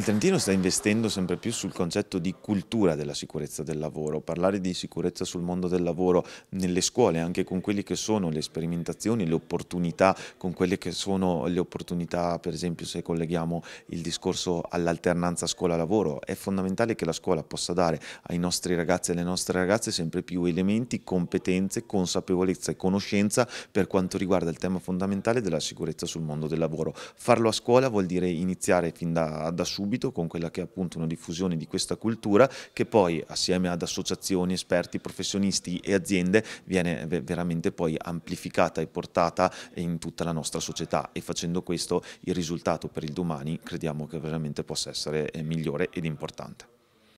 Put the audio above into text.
Il Trentino sta investendo sempre più sul concetto di cultura della sicurezza del lavoro, parlare di sicurezza sul mondo del lavoro nelle scuole, anche con quelle che sono le sperimentazioni, le opportunità, con quelle che sono le opportunità, per esempio se colleghiamo il discorso all'alternanza scuola-lavoro, è fondamentale che la scuola possa dare ai nostri ragazzi e alle nostre ragazze sempre più elementi, competenze, consapevolezza e conoscenza per quanto riguarda il tema fondamentale della sicurezza sul mondo del lavoro. Farlo a scuola vuol dire iniziare fin da, da subito subito con quella che è appunto una diffusione di questa cultura che poi assieme ad associazioni, esperti, professionisti e aziende viene veramente poi amplificata e portata in tutta la nostra società e facendo questo il risultato per il domani crediamo che veramente possa essere eh, migliore ed importante.